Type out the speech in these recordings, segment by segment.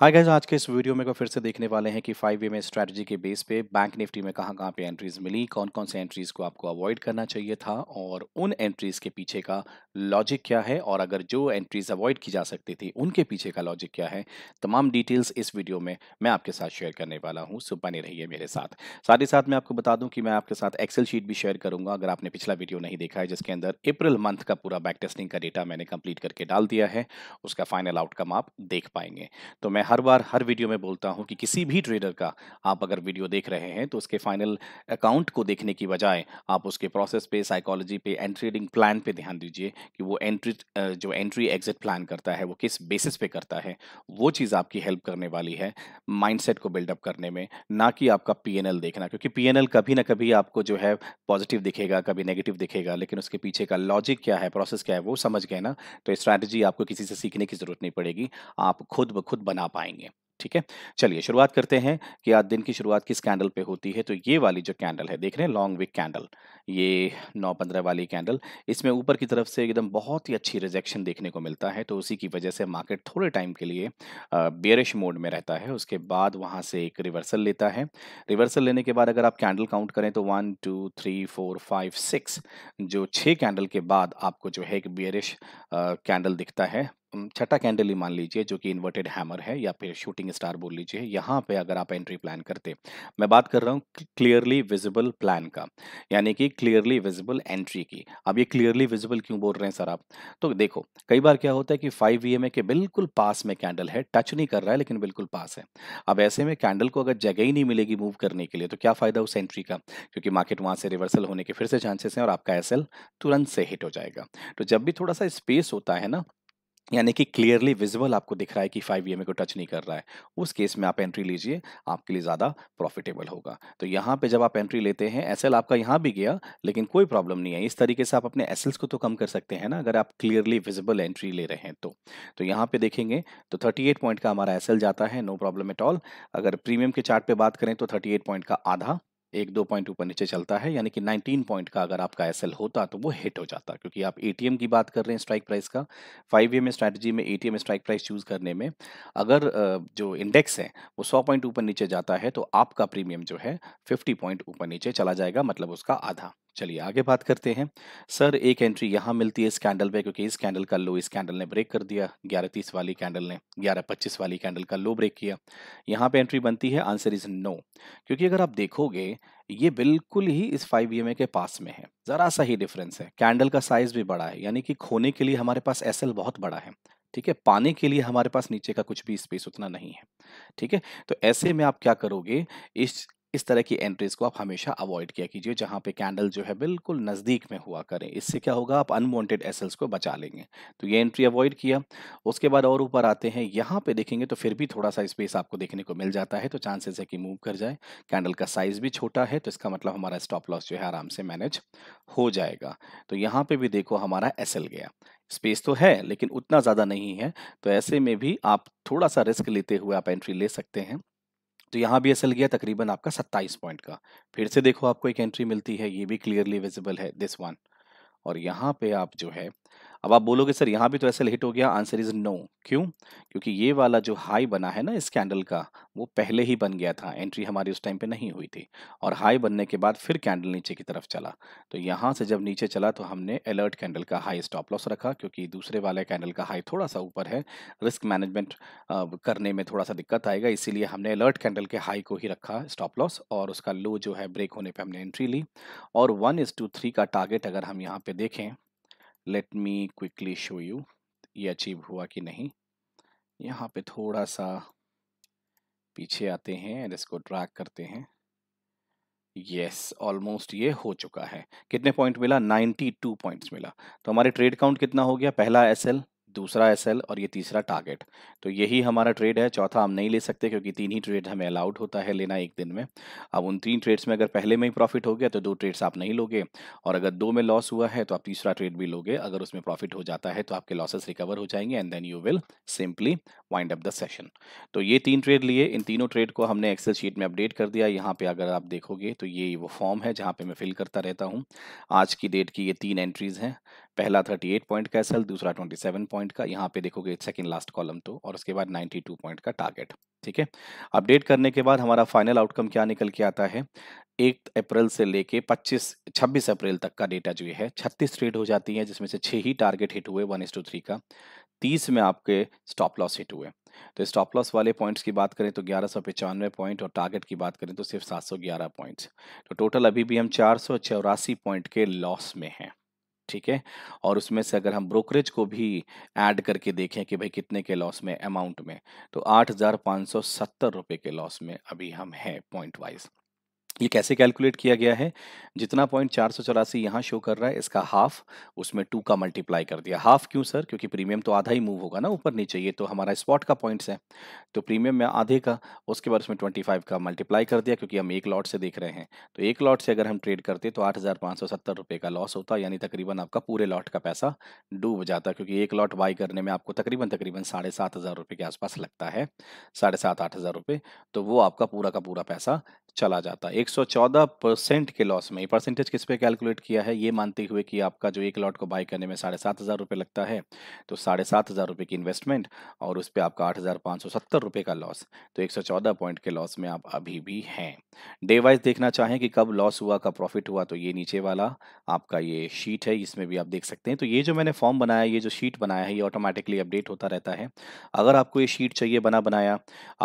hi guys आज के इस वीडियो में को फिर से देखने वाले हैं कि फाइव वे में स्ट्रैटेजी के बेस पे बैंक निफ्टी में कहाँ कहाँ पे एंट्रीज मिली कौन कौन से एंट्रीज को आपको अवॉइड करना चाहिए था और उन एंट्रीज के पीछे का लॉजिक क्या है और अगर जो एंट्रीज अवॉइड की जा सकती थी उनके पीछे का लॉजिक क्या है तमाम डिटेल्स इस वीडियो में मैं आपके साथ शेयर करने वाला हूँ सुबह बने रहिए मेरे साथ साथ ही साथ मैं आपको बता दूँ कि मैं आपके साथ एक्सेल शीट भी शेयर करूँगा अगर आपने पिछला वीडियो नहीं देखा है जिसके अंदर अप्रैल मंथ का पूरा बैक टेस्टिंग का डेटा मैंने कंप्लीट करके डाल दिया है उसका फाइनल आउटकम आप देख पाएंगे तो मैं हर बार हर वीडियो में बोलता हूं कि किसी भी ट्रेडर का आप अगर वीडियो देख रहे हैं तो उसके फाइनल अकाउंट को देखने की बजाय आप उसके प्रोसेस पे साइकोलॉजी पे एंड ट्रेडिंग प्लान पे ध्यान दीजिए कि वो एंट्री जो एंट्री एग्जिट प्लान करता है वो किस बेसिस पे करता है वो चीज़ आपकी हेल्प करने वाली है माइंड को बिल्डअप करने में ना कि आपका पी देखना क्योंकि पी कभी ना कभी आपको जो है पॉजिटिव दिखेगा कभी नेगेटिव दिखेगा लेकिन उसके पीछे का लॉजिक क्या है प्रोसेस क्या है वो समझ गए ना तो स्ट्रैटेजी आपको किसी से सीखने की ज़रूरत नहीं पड़ेगी आप खुद ब खुद बना पाएंगे ठीक है चलिए शुरुआत करते हैं कि आज दिन की शुरुआत किस कैंडल पे होती है तो ये वाली जो कैंडल है देख रहे हैं लॉन्ग विक कैंडल ये नौ पंद्रह वाली कैंडल इसमें ऊपर की तरफ से एकदम बहुत ही अच्छी रिजेक्शन देखने को मिलता है तो उसी की वजह से मार्केट थोड़े टाइम के लिए बेरिश मोड में रहता है उसके बाद वहाँ से एक रिवर्सल लेता है रिवर्सल लेने के बाद अगर आप कैंडल काउंट करें तो one two three four five six जो छः कैंडल के बाद आपको जो है एक बेरिश कैंडल दिखता है छठा कैंडल ही मान लीजिए जो कि इन्वर्टेड हैमर है या फिर शूटिंग स्टार बोल लीजिए यहाँ पे अगर आप एंट्री प्लान करते मैं बात कर रहा हूँ क्लियरली विजिबल प्लान का यानी कि क्लियरली विजिबल एंट्री की अब ये क्लियरली विजिबल क्यों बोल रहे हैं सर आप तो देखो कई बार क्या होता है कि फाइव ई के बिल्कुल पास में कैंडल है टच नहीं कर रहा है लेकिन बिल्कुल पास है अब ऐसे में कैंडल को अगर जगह ही नहीं मिलेगी मूव करने के लिए तो क्या फ़ायदा उस एंट्री का क्योंकि मार्केट वहाँ से रिवर्सल होने के फिर से चांसेस हैं और आपका एस तुरंत से हिट हो जाएगा तो जब भी थोड़ा सा स्पेस होता है ना यानी कि क्लियरली विजिबल आपको दिख रहा है कि फाइव ई को टच नहीं कर रहा है उस केस में आप एंट्री लीजिए आपके लिए ज़्यादा प्रॉफिटेबल होगा तो यहाँ पे जब आप एंट्री लेते हैं एस आपका यहाँ भी गया लेकिन कोई प्रॉब्लम नहीं है इस तरीके से आप अपने एस को तो कम कर सकते हैं ना अगर आप क्लियरली विजिबल एंट्री ले रहे हैं तो तो यहाँ पर देखेंगे तो थर्टी पॉइंट का हमारा एस जाता है नो प्रॉब्लम एट ऑल अगर प्रीमियम के चार्ट पे बात करें तो थर्टी पॉइंट का आधा एक दो पॉइंट ऊपर नीचे चलता है यानी कि 19 पॉइंट का अगर आपका एसएल होता तो वो हिट हो जाता क्योंकि आप एटीएम की बात कर रहे हैं स्ट्राइक प्राइस का फाइव ईयर में स्ट्रैटेजी में एटीएम स्ट्राइक प्राइस चूज करने में अगर जो इंडेक्स है वो 100 पॉइंट ऊपर नीचे जाता है तो आपका प्रीमियम जो है 50 पॉइंट ऊपर नीचे चला जाएगा मतलब उसका आधा चलिए आगे बात करते हैं सर एक एंट्री यहाँ मिलती है इस कैंडल पे क्योंकि इस कैंडल का लो इस कैंडल ने ब्रेक कर दिया ग्यारह तीस वाली कैंडल ने ग्यारह पच्चीस वाली कैंडल का लो ब्रेक किया यहाँ पे एंट्री बनती है आंसर इज नो क्योंकि अगर आप देखोगे ये बिल्कुल ही इस फाइव ई के पास में है ज़रा सा ही डिफरेंस है कैंडल का साइज भी बड़ा है यानी कि खोने के लिए हमारे पास एस बहुत बड़ा है ठीक है पाने के लिए हमारे पास नीचे का कुछ भी स्पेस उतना नहीं है ठीक है तो ऐसे में आप क्या करोगे इस इस तरह की एंट्रीज को आप हमेशा अवॉइड किया कीजिए जहां पे कैंडल जो है बिल्कुल नज़दीक में हुआ करें इससे क्या होगा आप अनवांटेड एसल्स को बचा लेंगे तो ये एंट्री अवॉइड किया उसके बाद और ऊपर आते हैं यहाँ पे देखेंगे तो फिर भी थोड़ा सा स्पेस आपको देखने को मिल जाता है तो चांसेस है कि मूव कर जाए कैंडल का साइज़ भी छोटा है तो इसका मतलब हमारा स्टॉप लॉस जो है आराम से मैनेज हो जाएगा तो यहाँ पे भी देखो हमारा एस गया स्पेस तो है लेकिन उतना ज़्यादा नहीं है तो ऐसे में भी आप थोड़ा सा रिस्क लेते हुए आप एंट्री ले सकते हैं तो यहाँ भी असल गया तकरीबन आपका सत्ताईस पॉइंट का फिर से देखो आपको एक एंट्री मिलती है ये भी क्लियरली विजिबल है दिस वन और यहाँ पे आप जो है अब आप बोलोगे सर यहाँ भी तो ऐसे लेट हो गया आंसर इज नो क्यों क्योंकि ये वाला जो हाई बना है ना इस कैंडल का वो पहले ही बन गया था एंट्री हमारी उस टाइम पे नहीं हुई थी और हाई बनने के बाद फिर कैंडल नीचे की तरफ चला तो यहाँ से जब नीचे चला तो हमने अलर्ट कैंडल का हाई स्टॉप लॉस रखा क्योंकि दूसरे वाले कैंडल का हाई थोड़ा सा ऊपर है रिस्क मैनेजमेंट करने में थोड़ा सा दिक्कत आएगा इसीलिए हमने अलर्ट कैंडल के हाई को ही रखा स्टॉप लॉस और उसका लो जो है ब्रेक होने पर हमने एंट्री ली और वन इज टू थ्री का टारगेट अगर हम यहाँ पर देखें let me quickly show you ये अचीव हुआ कि नहीं यहाँ पे थोड़ा सा पीछे आते हैं एंड इसको ट्रैक करते हैं यस ऑलमोस्ट ये हो चुका है कितने पॉइंट मिला 92 पॉइंट्स मिला तो हमारे ट्रेड काउंट कितना हो गया पहला एसएल दूसरा एस और ये तीसरा टारगेट तो यही हमारा ट्रेड है चौथा हम नहीं ले सकते क्योंकि तीन ही ट्रेड हमें अलाउड होता है लेना एक दिन में अब उन तीन ट्रेड्स में अगर पहले में ही प्रॉफिट हो गया तो दो ट्रेड्स आप नहीं लोगे और अगर दो में लॉस हुआ है तो आप तीसरा ट्रेड भी लोगे अगर उसमें प्रॉफिट हो जाता है तो आपके लॉसेस रिकवर हो जाएंगे and then you will simply wind up the session तो ये तीन ट्रेड लिए इन तीनों ट्रेड को हमने एक्सेल शीट में अपडेट कर दिया यहाँ पर अगर आप देखोगे तो ये वो फॉर्म है जहाँ पर मैं फिल करता रहता हूँ आज की डेट की ये तीन एंट्रीज हैं पहला थर्टी एट पॉइंट का एसएल दूसरा ट्वेंटी सेवन पॉइंट का यहाँ पे देखोगे सेकंड लास्ट कॉलम तो और उसके बाद नाइन्टी टू पॉइंट का टारगेट ठीक है अपडेट करने के बाद हमारा फाइनल आउटकम क्या निकल के आता है एक अप्रैल से लेके 25 26 अप्रैल तक का डेटा जो है 36 ट्रेड हो जाती है जिसमें से छः ही टारगेट हिट हुए वन थ्री का तीस में आपके स्टॉप लॉस हिट हुए तो स्टॉप लॉस वाले पॉइंट्स की बात करें तो ग्यारह सौ पचानवे पॉइंट और टारगेट की बात करें तो सिर्फ सात सौ ग्यारह पॉइंट्स तो टोटल अभी भी हम चार सौ चौरासी पॉइंट के लॉस में हैं ठीक है और उसमें से अगर हम ब्रोकरेज को भी ऐड करके देखें कि भाई कितने के लॉस में अमाउंट में तो आठ हज़ार पाँच सौ सत्तर रुपये के लॉस में अभी हम हैं पॉइंट वाइज ये कैसे कैलकुलेट किया गया है जितना पॉइंट चार सौ चौरासी यहाँ शो कर रहा है इसका हाफ उसमें टू का मल्टीप्लाई कर दिया हाफ क्यों सर क्योंकि प्रीमियम तो आधा ही मूव होगा ना ऊपर नीचे ये तो हमारा स्पॉट का पॉइंट्स है तो प्रीमियम में आधे का उसके बाद उसमें ट्वेंटी फाइव का मल्टीप्लाई कर दिया क्योंकि हम एक लॉट से देख रहे हैं तो एक लॉट से अगर हम ट्रेड करते तो आठ हज़ार पाँच सौ सत्तर रुपये का लॉस होता यानी तकरीबन आपका पूरे लॉट का पैसा डूब जाता क्योंकि एक लॉट बाई करने में आपको तकरीबन तकरीबन साढ़े सात हज़ार रुपये के आसपास लगता है साढ़े सात आठ हज़ार रुपये तो वो आपका पूरा का पूरा पैसा चला जाता एक सौ चौदह परसेंट के लॉस में परसेंटेज किस पे कैलकुलेट किया है ये मानते हुए कि आपका जो एक लॉट को बाय करने में साढ़े सात हज़ार रुपये लगता है तो साढ़े सात हज़ार रुपये की इन्वेस्टमेंट और उस पर आपका आठ हज़ार पाँच सौ सत्तर रुपये का लॉस तो एक सौ चौदह पॉइंट के लॉस में आप अभी भी हैं डे वाइज देखना चाहें कि कब लॉस हुआ कब प्रॉफिट हुआ तो ये नीचे वाला आपका ये शीट है इसमें भी आप देख सकते हैं तो ये जो मैंने फॉर्म बनाया ये जो शीट बनाया है ये ऑटोमेटिकली अपडेट होता रहता है अगर आपको ये शीट चाहिए बना बनाया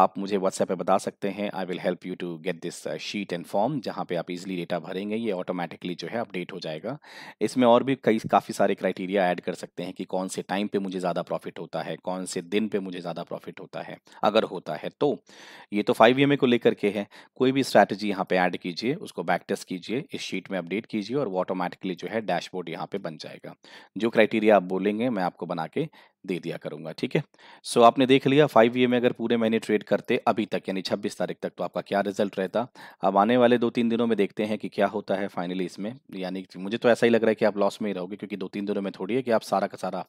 आप मुझे व्हाट्सएप पर बता सकते हैं I will help you to get this sheet and form जहाँ पे आप इजीली डेटा भरेंगे ये ऑटोमेटिकली जो है अपडेट हो जाएगा इसमें और भी कई काफ़ी सारे क्राइटेरिया ऐड कर सकते हैं कि कौन से टाइम पे मुझे ज़्यादा प्रॉफिट होता है कौन से दिन पे मुझे ज़्यादा प्रॉफिट होता है अगर होता है तो ये तो फाइव ई को लेकर के है कोई भी स्ट्रैटेजी यहाँ पर ऐड कीजिए उसको बैक टेस्ट कीजिए इस शीट में अपडेट कीजिए और वो ऑटोमेटिकली जो है डैशबोर्ड यहाँ पर बन जाएगा जो क्राइटेरिया आप बोलेंगे मैं आपको बना के दे दिया करूंगा ठीक है सो आपने देख लिया फाइव ई में अगर पूरे महीने ट्रेड करते अभी तक यानी छब्बीस तारीख तक तो आपका क्या रिजल्ट रहता अब आने वाले दो तीन दिनों में देखते हैं कि क्या होता है फाइनली इसमें यानी मुझे तो ऐसा ही लग रहा है कि आप लॉस में ही रहोगे क्योंकि दो तीन दिनों में थोड़ी है कि आप सारा का सारा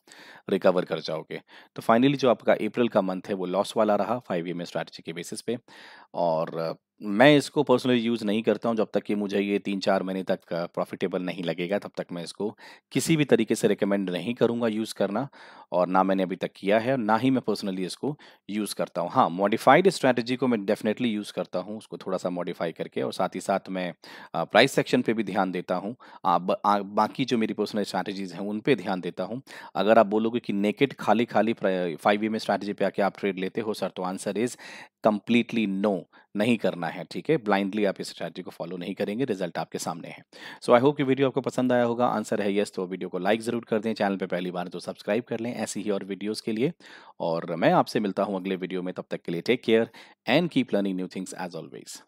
रिकवर कर जाओगे तो फाइनली जो आपका अप्रैल का मंथ है वो लॉस वाला रहा फाइव ई में स्ट्रैटेजी के बेसिस पे और मैं इसको पर्सनली यूज़ नहीं करता हूँ जब तक कि मुझे ये तीन चार महीने तक प्रॉफिटेबल नहीं लगेगा तब तक मैं इसको किसी भी तरीके से रिकमेंड नहीं करूँगा यूज़ करना और ना मैंने अभी तक किया है और ना ही मैं पर्सनली इसको यूज़ करता हूँ हाँ मॉडिफाइड स्ट्रैटेजी को मैं डेफिनेटली यूज़ करता हूँ उसको थोड़ा सा मॉडिफाई करके और साथ ही साथ मैं प्राइस सेक्शन पर भी ध्यान देता हूँ बाकी जो मेरी पर्सनल स्ट्रैटेजीज़ हैं उन पर ध्यान देता हूँ अगर आप बोलोगे कि नेकेट खाली खाली फाइव ई में स्ट्रैटेजी पर आके आप ट्रेड लेते हो सर तो आंसर इज़ कम्प्लीटली नो नहीं करना है ठीक है ब्लाइंडली आप इस स्ट्रैटेजी को फॉलो नहीं करेंगे रिजल्ट आपके सामने है सो आई होप कि वीडियो आपको पसंद आया होगा आंसर है येस तो वीडियो को लाइक जरूर कर दें चैनल पर पहली बार तो सब्सक्राइब कर लें ऐसी ही और वीडियोज़ के लिए और मैं आपसे मिलता हूँ अगले वीडियो में तब तक के लिए take care and keep learning new things as always